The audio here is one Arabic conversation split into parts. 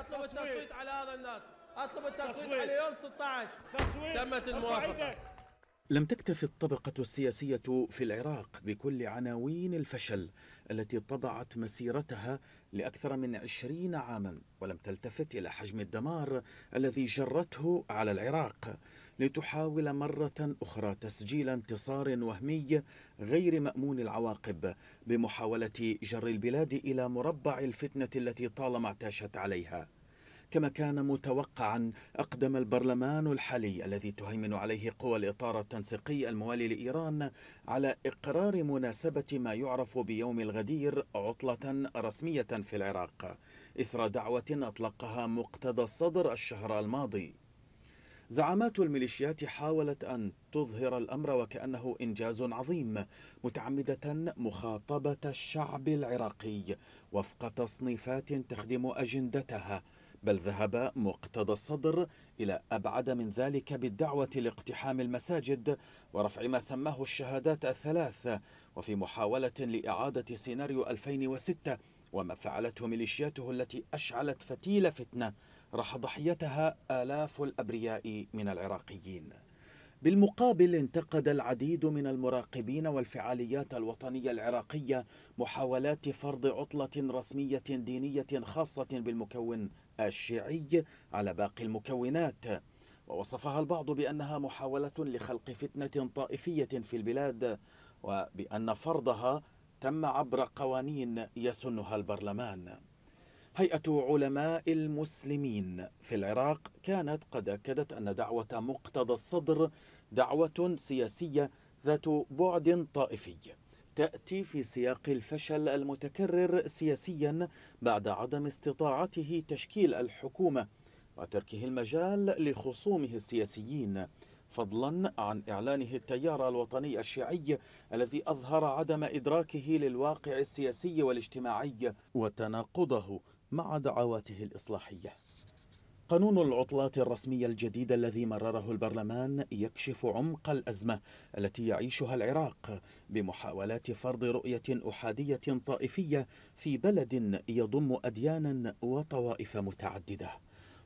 اطلب التصويت على هذا الناس اطلب التصويت على يوم 16 تصويت تمت الموافقه لم تكتف الطبقة السياسية في العراق بكل عناوين الفشل التي طبعت مسيرتها لأكثر من عشرين عاما ولم تلتفت إلى حجم الدمار الذي جرته على العراق لتحاول مرة أخرى تسجيل انتصار وهمي غير مأمون العواقب بمحاولة جر البلاد إلى مربع الفتنة التي طالما اعتاشت عليها كما كان متوقعا أقدم البرلمان الحالي الذي تهيمن عليه قوى الإطار التنسيقي الموالي لإيران على إقرار مناسبة ما يعرف بيوم الغدير عطلة رسمية في العراق إثر دعوة أطلقها مقتدى الصدر الشهر الماضي زعامات الميليشيات حاولت أن تظهر الأمر وكأنه إنجاز عظيم متعمدة مخاطبة الشعب العراقي وفق تصنيفات تخدم أجندتها بل ذهب مقتضى الصدر إلى أبعد من ذلك بالدعوة لاقتحام المساجد ورفع ما سماه الشهادات الثلاث وفي محاولة لإعادة سيناريو 2006 وما فعلته ميليشياته التي أشعلت فتيل فتنة راح ضحيتها آلاف الأبرياء من العراقيين بالمقابل انتقد العديد من المراقبين والفعاليات الوطنية العراقية محاولات فرض عطلة رسمية دينية خاصة بالمكون الشيعي على باقي المكونات ووصفها البعض بأنها محاولة لخلق فتنة طائفية في البلاد وبأن فرضها تم عبر قوانين يسنها البرلمان هيئة علماء المسلمين في العراق كانت قد أكدت أن دعوة مقتضى الصدر دعوة سياسية ذات بعد طائفي تأتي في سياق الفشل المتكرر سياسيا بعد عدم استطاعته تشكيل الحكومة وتركه المجال لخصومه السياسيين فضلا عن إعلانه التيار الوطني الشيعي الذي أظهر عدم إدراكه للواقع السياسي والاجتماعي وتناقضه مع دعواته الإصلاحية قانون العطلات الرسمية الجديد الذي مرره البرلمان يكشف عمق الأزمة التي يعيشها العراق بمحاولات فرض رؤية أحادية طائفية في بلد يضم أديانا وطوائف متعددة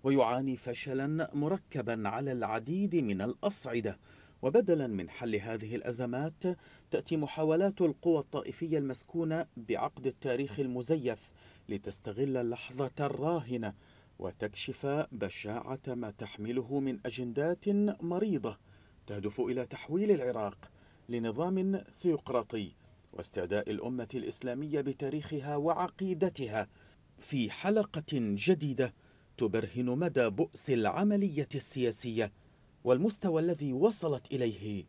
ويعاني فشلا مركبا على العديد من الأصعدة وبدلا من حل هذه الأزمات تأتي محاولات القوى الطائفية المسكونة بعقد التاريخ المزيف لتستغل اللحظة الراهنة وتكشف بشاعة ما تحمله من أجندات مريضة تهدف إلى تحويل العراق لنظام ثيوقراطي واستعداء الأمة الإسلامية بتاريخها وعقيدتها في حلقة جديدة تبرهن مدى بؤس العملية السياسية والمستوى الذي وصلت إليه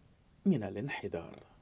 من الانحدار